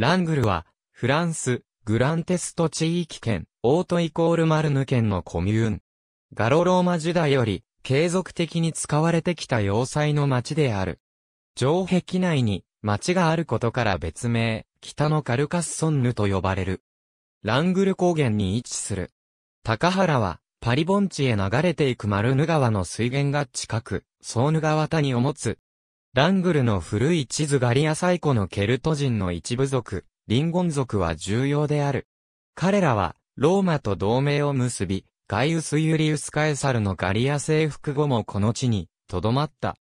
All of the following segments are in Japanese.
ラングルは、フランス、グランテスト地域圏、オートイコールマルヌ県のコミューン。ガロローマ時代より、継続的に使われてきた要塞の町である。城壁内に、町があることから別名、北のカルカッソンヌと呼ばれる。ラングル高原に位置する。高原は、パリ盆地へ流れていくマルヌ川の水源が近く、ソーヌ川谷を持つラングルの古い地図ガリア最古のケルト人の一部族、リンゴン族は重要である。彼らは、ローマと同盟を結び、ガイウス・ユリウス・カエサルのガリア征服後もこの地に、とどまった。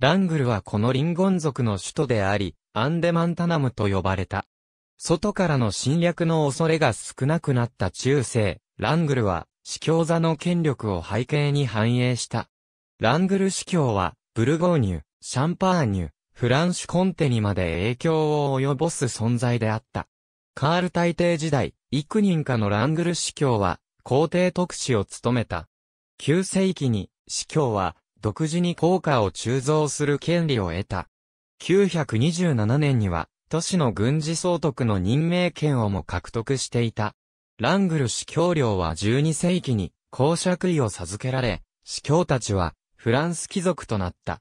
ラングルはこのリンゴン族の首都であり、アンデマンタナムと呼ばれた。外からの侵略の恐れが少なくなった中世、ラングルは、司教座の権力を背景に反映した。ラングル司教は、ブルゴーニュ、シャンパーニュ、フランシュコンテにまで影響を及ぼす存在であった。カール大帝時代、幾人かのラングル司教は、皇帝特使を務めた。9世紀に、司教は、独自に効果を鋳造する権利を得た。927年には、都市の軍事総督の任命権をも獲得していた。ラングル司教領は12世紀に公爵位を授けられ、司教たちはフランス貴族となった。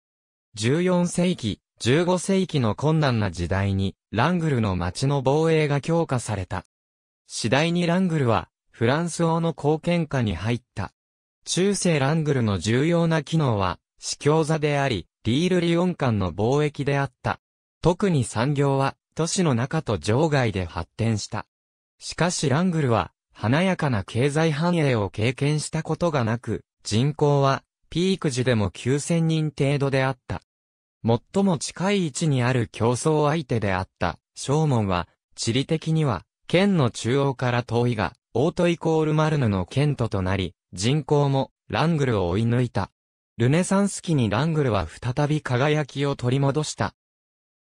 14世紀、15世紀の困難な時代に、ラングルの町の防衛が強化された。次第にラングルは、フランス王の貢献下に入った。中世ラングルの重要な機能は、司教座であり、リールリオン間の貿易であった。特に産業は、都市の中と場外で発展した。しかしラングルは、華やかな経済繁栄を経験したことがなく、人口はピーク時でも9000人程度であった。最も近い位置にある競争相手であった、正門は、地理的には、県の中央から遠いが、オートイコールマルヌの県都となり、人口も、ラングルを追い抜いた。ルネサンス期にラングルは再び輝きを取り戻した。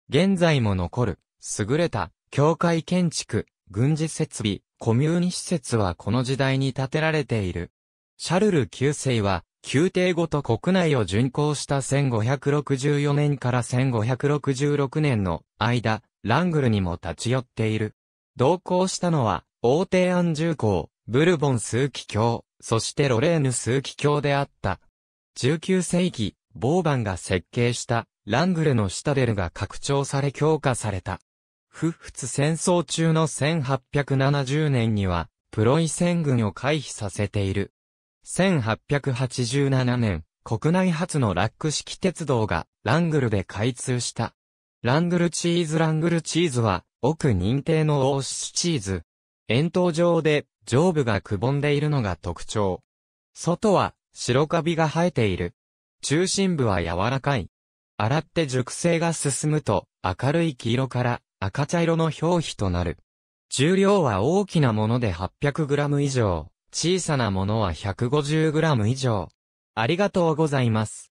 現在も残る、優れた、教会建築、軍事設備、コミューニ施設はこの時代に建てられている。シャルル9世は、宮廷ごと国内を巡行した1564年から1566年の間、ラングルにも立ち寄っている。同行したのは、王帝安重公、ブルボン数奇教、そしてロレーヌ数奇教であった。19世紀、ボーバンが設計したラングルのシタデルが拡張され強化された。不仏戦争中の1870年には、プロイセン軍を回避させている。1887年、国内初のラック式鉄道がラングルで開通した。ラングルチーズラングルチーズは、奥認定のオーシチーズ。円筒状で、上部がくぼんでいるのが特徴。外は、白カビが生えている。中心部は柔らかい。洗って熟成が進むと、明るい黄色から赤茶色の表皮となる。重量は大きなもので 800g 以上、小さなものは 150g 以上。ありがとうございます。